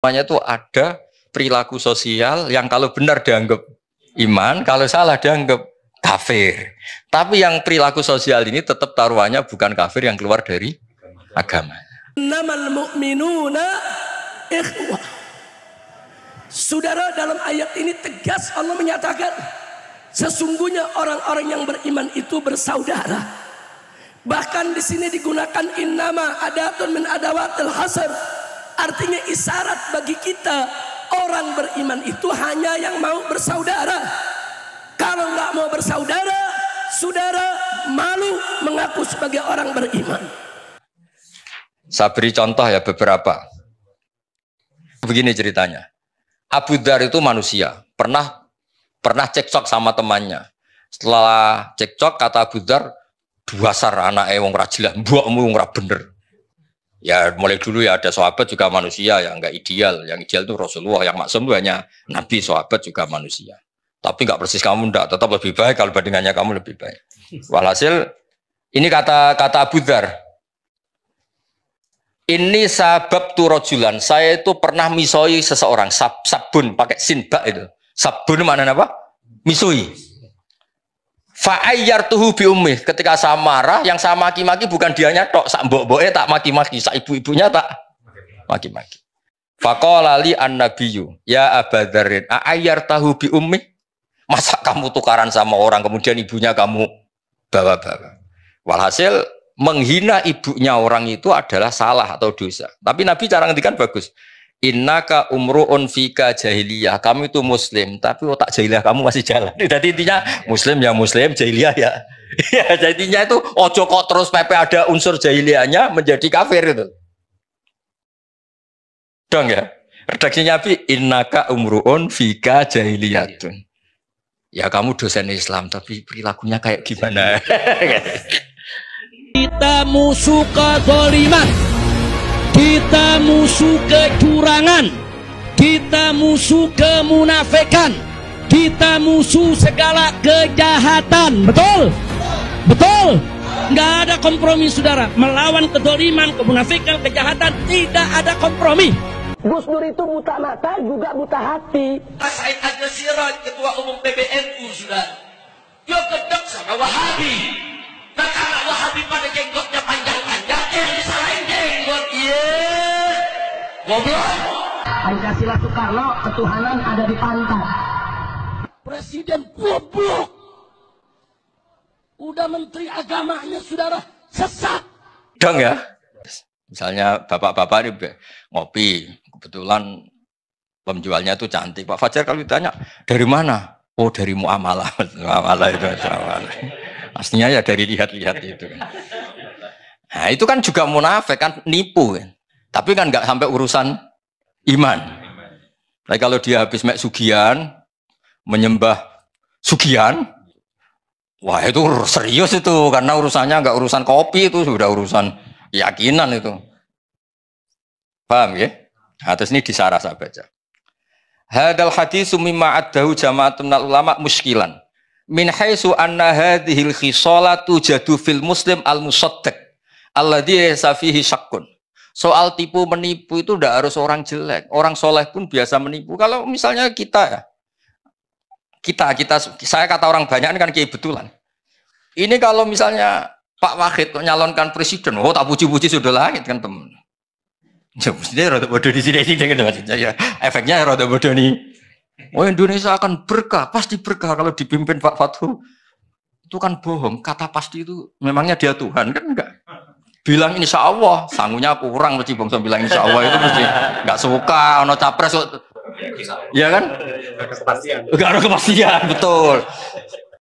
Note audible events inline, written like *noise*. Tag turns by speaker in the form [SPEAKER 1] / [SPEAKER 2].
[SPEAKER 1] semuanya itu ada perilaku sosial yang kalau benar dianggap iman, kalau salah dianggap kafir. Tapi yang perilaku sosial ini tetap taruhannya bukan kafir yang keluar dari agama.
[SPEAKER 2] Namal mu'minuna ikhwah. Saudara dalam ayat ini tegas Allah menyatakan sesungguhnya orang-orang yang beriman itu bersaudara. Bahkan di sini digunakan innama adatun min adawatil hasr Artinya isyarat bagi kita orang beriman itu hanya yang mau bersaudara. Kalau nggak mau bersaudara, saudara malu mengaku sebagai orang beriman.
[SPEAKER 1] Saya beri contoh ya beberapa. Begini ceritanya. Abu Dar itu manusia, pernah pernah cekcok sama temannya. Setelah cekcok kata Abu Dar, dua sarana anak ewong rajilah, buakmu wong bener. Ya mulai dulu ya ada sahabat juga manusia yang nggak ideal. Yang ideal itu Rasulullah, yang maksum itu hanya Nabi, sahabat juga manusia. Tapi nggak persis kamu ndak, tetap lebih baik kalau bandingannya kamu lebih baik. Walhasil ini kata kata Abu Dhar. Ini sabab turojulan. Saya itu pernah misoi seseorang. Sab, sabun pakai sinbak itu. Sabun mana apa? Misui. Fa'ayyar tuhu bi ummi. Ketika saya marah, yang saya maki-maki bukan dianya tok, sak mbok-mboke tak maki-maki, sak ibu-ibunya tak maki-maki. Faqala li annabiyyu ya abadarin a'ayyar tahu bi ummi. Masa kamu tukaran sama orang kemudian ibunya kamu bawa-bawa. Walhasil menghina ibunya orang itu adalah salah atau dosa. Tapi Nabi cara ngendikan bagus. Innaka umru'un fika jahiliyah. Kamu itu muslim, tapi otak jahiliyah kamu masih jalan. *laughs* Jadi intinya muslim ya muslim, jahiliyah ya. *laughs* ya intinya itu ojo kok terus PP ada unsur jahiliyahnya menjadi kafir itu. Dong ya. Redaksinya inna innaka umru'un fika jahiliyatun. Ya kamu dosen Islam tapi perilakunya kayak gimana?
[SPEAKER 2] *laughs* Kita musuh kezaliman kita musuh kecurangan, kita musuh kemunafikan, kita musuh segala kejahatan. Betul? Betul? Nggak ada kompromi, saudara. Melawan kedoliman, kemunafikan, kejahatan, tidak ada kompromi. Gus Dur itu buta mata juga buta hati. Said siaran Ketua Umum PBNU, saudara. Goblok. Pancasila Soekarno ketuhanan ada di pantai Presiden goblok. Udah menteri agamanya saudara sesat.
[SPEAKER 1] Dong ya. Misalnya bapak-bapak ini ngopi, kebetulan penjualnya itu cantik. Pak Fajar kalau ditanya, dari mana? Oh dari muamalah, *laughs* muamalah itu muamalah. Aslinya ya dari lihat-lihat itu. Nah itu kan juga munafik kan nipu kan. Tapi kan nggak sampai urusan iman. Nah kalau dia habis mek sugian, menyembah sugian, wah itu serius itu karena urusannya nggak urusan kopi itu sudah urusan keyakinan itu. Paham ya? Nah, ini disarah saya baca. Hadal hadis mimma addahu jama'atun ulama muskilan min haitsu anna hadhil khisalatu jadu fil muslim al musaddiq alladhi safihi syakkun Soal tipu menipu itu tidak harus orang jelek. Orang soleh pun biasa menipu. Kalau misalnya kita, ya, kita, kita, saya kata orang banyak ini kan kebetulan Ini kalau misalnya Pak Wahid nyalonkan presiden, oh tak puji-puji sudah langit kan temen. Ya maksudnya rada bodoh di sini sini gitu maksudnya ya efeknya rada bodoh nih. Oh Indonesia akan berkah, pasti berkah kalau dipimpin Pak Fatuh. Itu kan bohong, kata pasti itu memangnya dia Tuhan kan enggak bilang insya Allah sanggunya kurang mesti bangsa bilang insya Allah itu mesti nggak suka ono capres
[SPEAKER 2] ya kan kepastian nggak ada kepastian betul